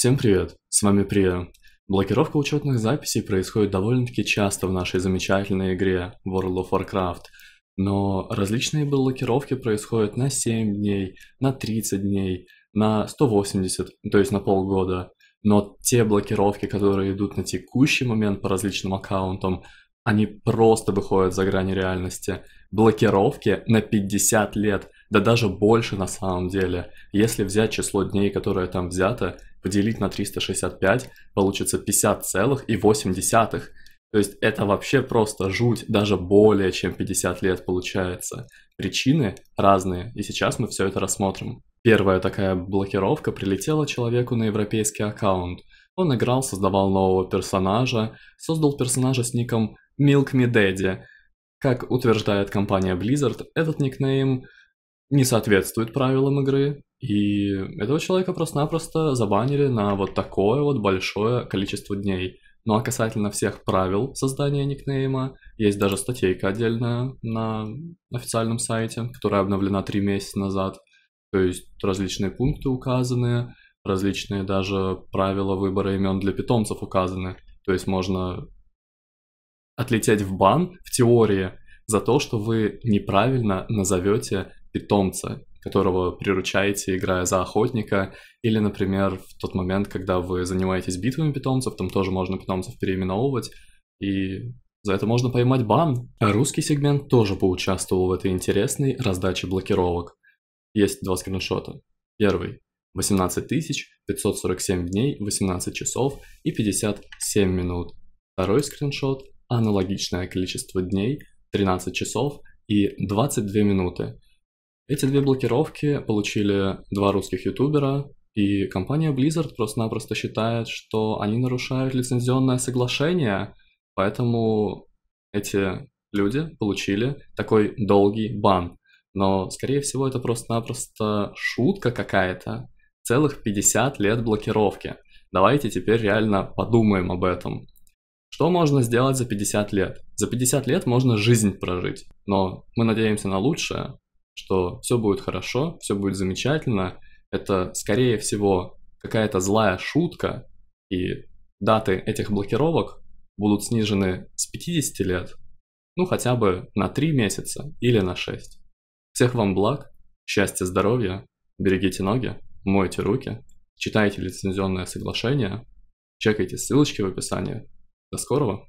Всем привет, с вами Прия. Блокировка учетных записей происходит довольно-таки часто в нашей замечательной игре World of Warcraft, но различные блокировки происходят на 7 дней, на 30 дней, на 180, то есть на полгода. Но те блокировки, которые идут на текущий момент по различным аккаунтам, они просто выходят за грани реальности. Блокировки на 50 лет, да даже больше на самом деле. Если взять число дней, которое там взято, поделить на 365 получится 50,8. То есть это вообще просто жуть, даже более чем 50 лет получается. Причины разные, и сейчас мы все это рассмотрим. Первая такая блокировка прилетела человеку на европейский аккаунт. Он играл, создавал нового персонажа, создал персонажа с ником Milk Me Daddy. Как утверждает компания Blizzard, этот никнейм не соответствует правилам игры, и этого человека просто-напросто забанили на вот такое вот большое количество дней. Ну а касательно всех правил создания никнейма, есть даже статейка отдельная на официальном сайте, которая обновлена три месяца назад. То есть различные пункты указаны, различные даже правила выбора имен для питомцев указаны. То есть можно отлететь в бан в теории за то, что вы неправильно назовете питомца, которого приручаете, играя за охотника, или, например, в тот момент, когда вы занимаетесь битвами питомцев, там тоже можно питомцев переименовывать, и за это можно поймать бан. А русский сегмент тоже поучаствовал в этой интересной раздаче блокировок. Есть два скриншота. Первый. 18 547 дней, 18 часов и 57 минут. Второй скриншот. Аналогичное количество дней, 13 часов и 22 минуты. Эти две блокировки получили два русских ютубера, и компания Blizzard просто-напросто считает, что они нарушают лицензионное соглашение, поэтому эти люди получили такой долгий бан. Но, скорее всего, это просто-напросто шутка какая-то. Целых 50 лет блокировки. Давайте теперь реально подумаем об этом. Что можно сделать за 50 лет? За 50 лет можно жизнь прожить, но мы надеемся на лучшее, что все будет хорошо, все будет замечательно. Это, скорее всего, какая-то злая шутка, и даты этих блокировок будут снижены с 50 лет, ну хотя бы на 3 месяца или на 6. Всех вам благ, счастья, здоровья, берегите ноги, мойте руки, читайте лицензионное соглашение, чекайте ссылочки в описании. До скорого!